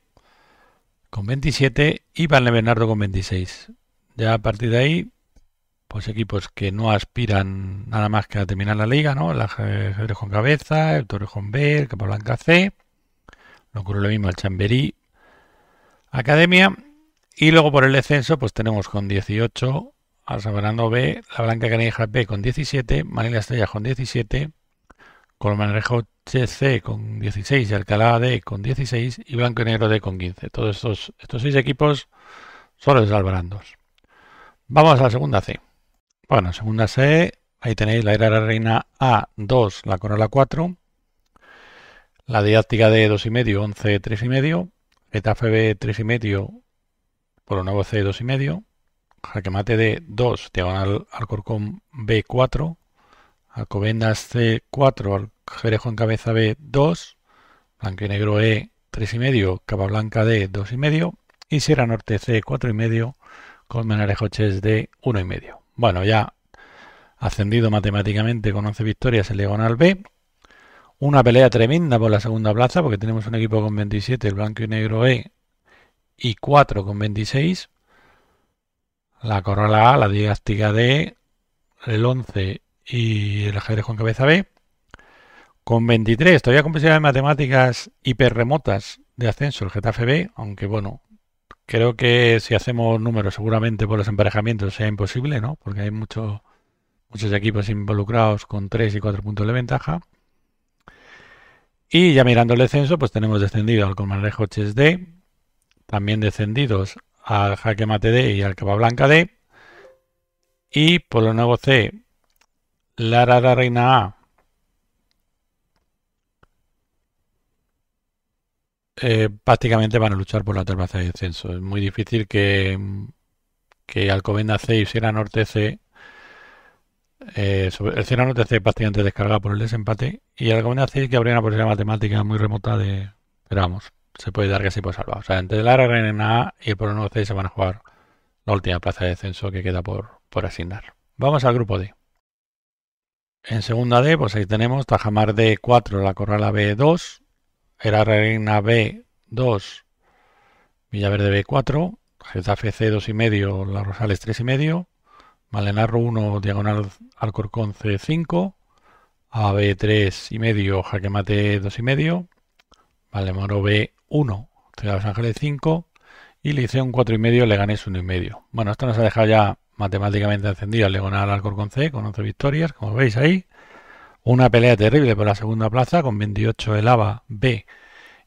con 27 y Van Bernardo con 26. Ya a partir de ahí, pues equipos que no aspiran nada más que a terminar la liga, ¿no? El Jerez con Cabeza, el Torrejón B, el Capablanca C. lo ocurre lo mismo el Chamberí Academia. Y luego por el descenso, pues tenemos con 18 al Salvarando B, la Blanca Caneja B con 17, Manila Estrella con 17, Colmanejo C con 16, Alcalá D con 16 y Blanco y Negro D con 15. Todos estos, estos seis equipos solo de Albarandos. Vamos a la segunda C. Bueno, segunda C, ahí tenéis la era de la reina A2, la corola 4, la didáctica de medio, 11, y 3,5, etafe B medio, por un nuevo C y 2,5, Jaquemate D 2, diagonal corcón B 4, Alcobendas C 4, al jerejo en cabeza B 2, Blanco y Negro E y medio, Capa Blanca D 2,5 y medio y Sierra Norte C 4 y 4,5, con coches de 1,5. Bueno, ya ascendido matemáticamente con 11 victorias el Diagonal B. Una pelea tremenda por la segunda plaza, porque tenemos un equipo con 27, el blanco y negro E, y 4 con 26. La corral A, la didáctica D, el 11 y el ajedrez con cabeza B. Con 23, todavía con posibilidades matemáticas hiperremotas de ascenso el Getafe B, aunque bueno, Creo que si hacemos números, seguramente por los emparejamientos sea imposible, ¿no? Porque hay muchos equipos involucrados con 3 y 4 puntos de ventaja. Y ya mirando el descenso, pues tenemos descendido al Comarrejo D, también descendidos al Jaque Mate D y al Blanca D. Y por lo nuevo C, Lara la Reina A Eh, prácticamente van a luchar por la terraza de descenso. Es muy difícil que, que C y Sierra Norte C. Eh, el Sierra Norte C prácticamente descargado por el desempate. Y Alcobenda C que habría una posibilidad matemática muy remota de. Pero vamos, se puede dar que así puede salvar. O sea, entre la RNA y el Norte C se van a jugar la última plaza de descenso que queda por, por asignar. Vamos al grupo D. En segunda D, pues ahí tenemos Tajamar D4, La Corrala B2, era reina B2, Villaverde B4, Getafe C2 y medio, La Rosales 3,5, y medio, Malenarro 1, Diagonal Alcorcón C5, AB 3,5, y medio, Jaquemate 2 y medio, Valemoro B1, Ciudad de los Ángeles 5 y Liceo 4 y medio, Leganés 1 y medio. Bueno, esto nos ha dejado ya matemáticamente encendido el Diagonal Alcorcón C con 11 victorias, como veis ahí. Una pelea terrible por la segunda plaza con 28 Elava B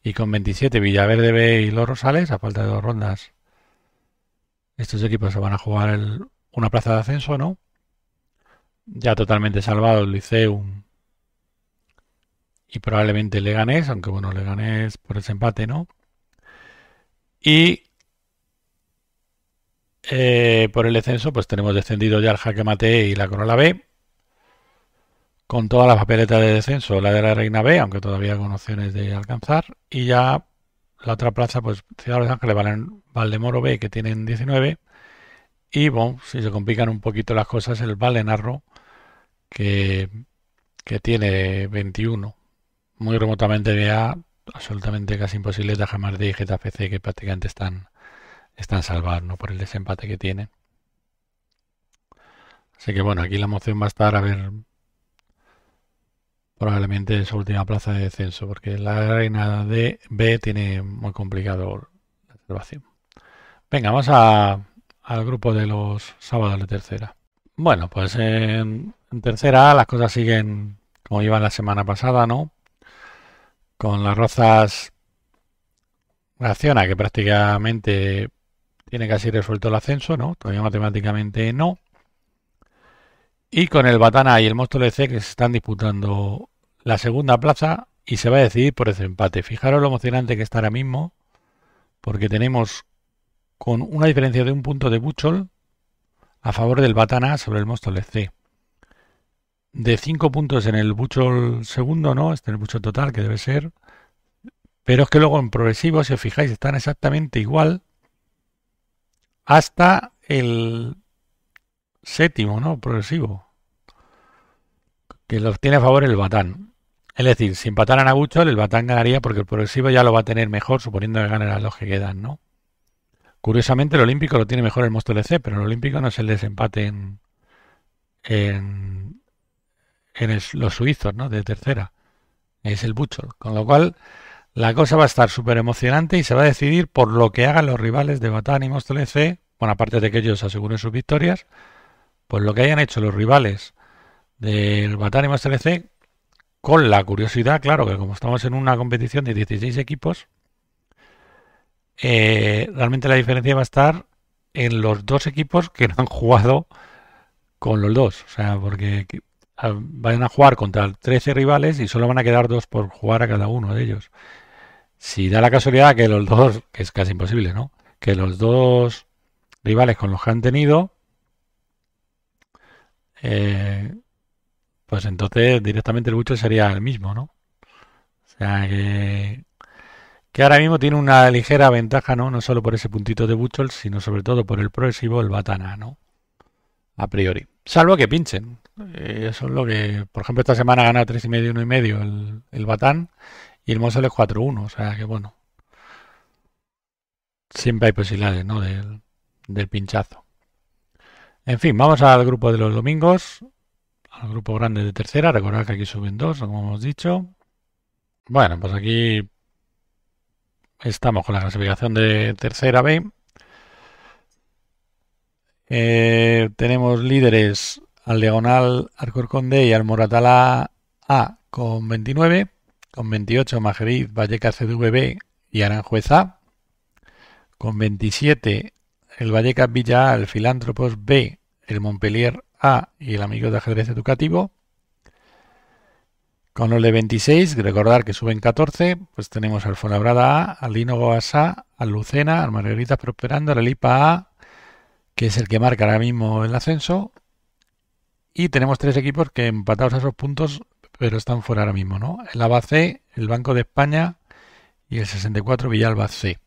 y con 27 Villaverde B y Los Rosales a falta de dos rondas. Estos equipos se van a jugar una plaza de ascenso, ¿no? Ya totalmente salvado el Liceum y probablemente Leganés, aunque bueno, Leganés por ese empate, ¿no? Y eh, por el descenso, pues tenemos descendido ya el Jaque Mate y la Corola B con todas las papeletas de descenso, la de la Reina B, aunque todavía con opciones de alcanzar, y ya la otra plaza, pues Ciudad de Los Ángeles, Valdemoro B, que tienen 19, y bueno, si se complican un poquito las cosas, el Valenarro, que, que tiene 21, muy remotamente vea, absolutamente casi imposible, dejar más de C, que prácticamente están, están salvados por el desempate que tienen. Así que bueno, aquí la moción va a estar a ver probablemente su última plaza de descenso, porque la reina de B tiene muy complicado la situación. Venga, vamos a, al grupo de los sábados de tercera. Bueno, pues en, en tercera las cosas siguen como iban la semana pasada, ¿no? Con las rozas Reacciona que prácticamente tiene casi resuelto el ascenso, ¿no? Todavía matemáticamente no. Y con el Batana y el Móstoles C que se están disputando la segunda plaza y se va a decidir por ese empate. Fijaros lo emocionante que está ahora mismo, porque tenemos con una diferencia de un punto de Buchol a favor del Batana sobre el Móstoles C. De cinco puntos en el Buchol segundo, ¿no? Este es el Buchol total, que debe ser. Pero es que luego en progresivo, si os fijáis, están exactamente igual hasta el séptimo, ¿no? Progresivo. Que lo tiene a favor el Batán. Es decir, si empataran a Buchol, el Batán ganaría porque el progresivo ya lo va a tener mejor, suponiendo que ganen las dos que quedan, ¿no? Curiosamente, el Olímpico lo tiene mejor el Mosto LC, pero el Olímpico no es el desempate en, los suizos, ¿no? De tercera. Es el Buchol. Con lo cual, la cosa va a estar súper emocionante y se va a decidir por lo que hagan los rivales de Batán y Mosto LC. Bueno, aparte de que ellos aseguren sus victorias, pues lo que hayan hecho los rivales del Batani Master con la curiosidad, claro, que como estamos en una competición de 16 equipos, eh, realmente la diferencia va a estar en los dos equipos que no han jugado con los dos. O sea, porque van a jugar contra 13 rivales y solo van a quedar dos por jugar a cada uno de ellos. Si da la casualidad que los dos, que es casi imposible, ¿no? Que los dos rivales con los que han tenido eh, pues entonces directamente el bucho sería el mismo, ¿no? O sea que, que ahora mismo tiene una ligera ventaja, ¿no? No solo por ese puntito de Butchel, sino sobre todo por el progresivo, el Batana, ¿no? A priori. Salvo que pinchen. Eh, eso es lo que, por ejemplo, esta semana gana 3,5, 1,5 el, el Batán y el Mosel es 4-1. O sea que, bueno, siempre hay posibilidades, ¿no? del pinchazo. En fin, vamos al grupo de los domingos, al grupo grande de tercera. Recordad que aquí suben dos, como hemos dicho. Bueno, pues aquí estamos con la clasificación de tercera B. Eh, tenemos líderes al Diagonal Arcorconde y al Moratala A con 29, con 28 Majeriz, Valleca CDVB y Aranjuez A, con 27 el Vallecas Villa A, el Filántropos B, el Montpellier A y el Amigo de Ajedrez Educativo. Con los de 26, recordar que suben 14, pues tenemos al Fonabrada A, al Lino A, al Lucena, al Margarita Prosperando, al lipa A, que es el que marca ahora mismo el ascenso. Y tenemos tres equipos que empatados a esos puntos, pero están fuera ahora mismo, ¿no? El ABAC, el Banco de España y el 64 Villalba C.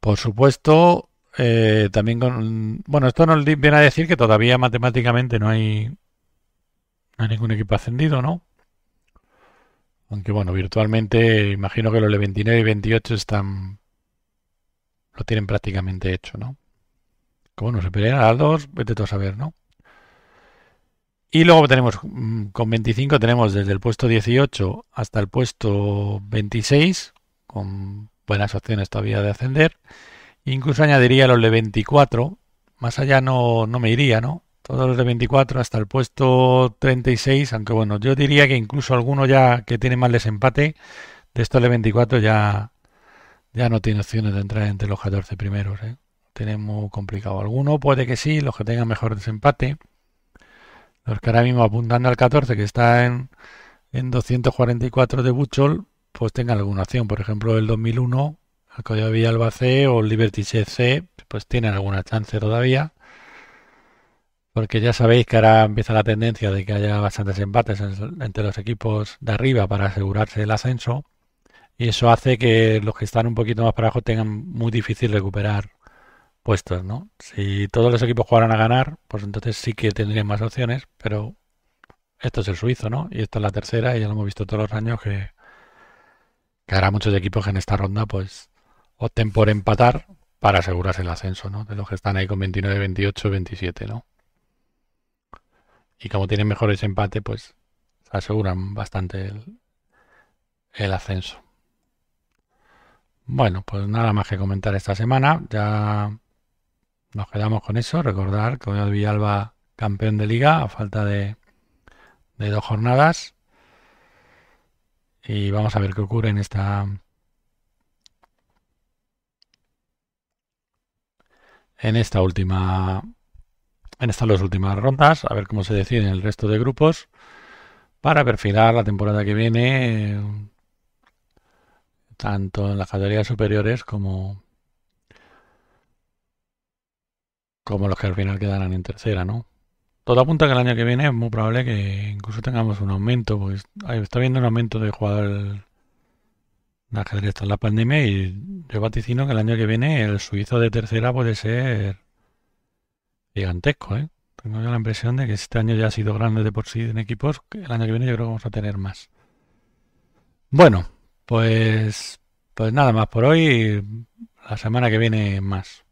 Por supuesto, eh, también con... Bueno, esto nos viene a decir que todavía matemáticamente no hay, ningún equipo ascendido, ¿no? Aunque bueno, virtualmente imagino que los de 29 y 28 están... Lo tienen prácticamente hecho, ¿no? Como no se pelean a las dos, vete tú a ver, ¿no? Y luego tenemos, mm, con 25 tenemos desde el puesto 18 hasta el puesto 26, con buenas opciones todavía de ascender. Incluso añadiría los de 24. Más allá no, me iría, ¿no? Todos los de 24 hasta el puesto 36, aunque bueno, yo diría que incluso alguno ya que tiene más desempate, de estos de 24 ya, ya no tiene opciones de entrar entre los 14 primeros. ¿eh? Tenemos complicado. Alguno puede que sí, los que tengan mejor desempate. Los que ahora mismo apuntando al 14, que está en, en 244 de Buchol, pues tengan alguna opción, Por ejemplo, el 2001, el Código de Villalba C o el Liberty C, pues tienen alguna chance todavía. Porque ya sabéis que ahora empieza la tendencia de que haya bastantes empates entre los equipos de arriba para asegurarse el ascenso. Y eso hace que los que están un poquito más para abajo tengan muy difícil recuperar puestos, ¿no? Si todos los equipos jugaran a ganar, pues entonces sí que tendrían más opciones, pero esto es el suizo, ¿no? Y esta es la tercera y ya lo hemos visto todos los años que, que hará muchos equipos en esta ronda pues opten por empatar para asegurarse el ascenso, ¿no? De los que están ahí con 29, 28, 27, ¿no? Y como tienen mejores empate, pues se aseguran bastante el, ascenso. Bueno, pues nada más que comentar esta semana. Ya nos quedamos con eso. Recordar que el Villalba campeón de liga a falta de, de dos jornadas. Y vamos a ver qué ocurre en esta... En esta última... En estas dos últimas rondas, a ver cómo se deciden el resto de grupos para perfilar la temporada que viene, tanto en las categorías superiores como, como los que al final quedarán en tercera, ¿no? todo apunta que el año que viene es muy probable que incluso tengamos un aumento, pues está viendo un aumento de jugadores de ajedrez tras la pandemia y yo vaticino que el año que viene el suizo de tercera puede ser gigantesco, ¿eh? Tengo la impresión de que este año ya ha sido grande de por sí en equipos, el año que viene yo creo que vamos a tener más. Bueno, pues, pues nada más por hoy. La semana que viene más.